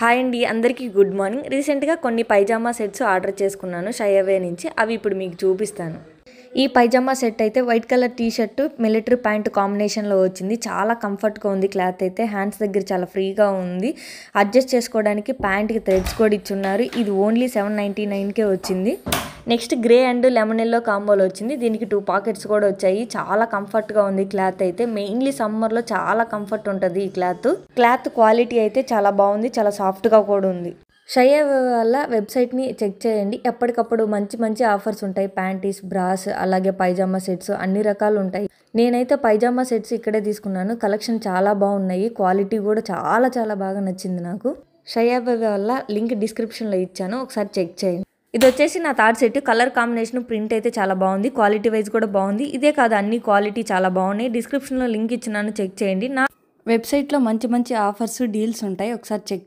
hi అండి అందరికీ good morning రీసెంట్గా కొన్ని పైజామా సెట్స్ ఆర్డర్ చేసుకున్నాను షయవే నుంచి అవి ఇప్పుడు మీకు చూపిస్తాను ఈ పైజామా సెట్ అయితే white colour T shirt military pant కాంబినేషన్లో వచ్చింది చాలా కంఫర్ట్గా ఉంది క్లాత్ అయితే హ్యాండ్స్ దగ్గర చాలా ఫ్రీగా ఉంది అడ్జస్ట్ చేసుకోవడానికి ప్యాంట్కి థ్రెడ్స్ కూడా ఇచ్చున్నారు ఇది ఓన్లీ సెవెన్ నైంటీ వచ్చింది next grey and lemon yellow కాంబోలో వచ్చింది దీనికి టూ పాకెట్స్ కూడా వచ్చాయి చాలా కంఫర్ట్గా ఉంది క్లాత్ అయితే మెయిన్లీ సమ్మర్లో చాలా కంఫర్ట్ ఉంటుంది ఈ క్లాత్ క్లాత్ క్వాలిటీ అయితే చాలా బాగుంది చాలా సాఫ్ట్గా కూడా ఉంది షయ వల్ల వెబ్సైట్ని చెక్ చేయండి ఎప్పటికప్పుడు మంచి మంచి ఆఫర్స్ ఉంటాయి ప్యాంటీస్ బ్రాస్ అలాగే పైజామా సెట్స్ అన్ని రకాలు ఉంటాయి నేనైతే పైజామా సెట్స్ ఇక్కడే తీసుకున్నాను కలెక్షన్ చాలా బాగున్నాయి క్వాలిటీ కూడా చాలా చాలా బాగా నచ్చింది నాకు షయాబ్ వల్ల లింక్ డిస్క్రిప్షన్లో ఇచ్చాను ఒకసారి చెక్ చేయండి ఇది వచ్చేసి నా third set colour combination print అయితే చాలా బాగుంది క్వాలిటీ వైజ్ కూడా బాగుంది ఇదే కాదు అన్ని క్వాలిటీ చాలా బాగున్నాయి డిస్క్రిప్షన్లో లింక్ ఇచ్చినాను చెక్ చేయండి నా వెబ్సైట్లో మంచి మంచి ఆఫర్స్ డీల్స్ ఉంటాయి ఒకసారి చెక్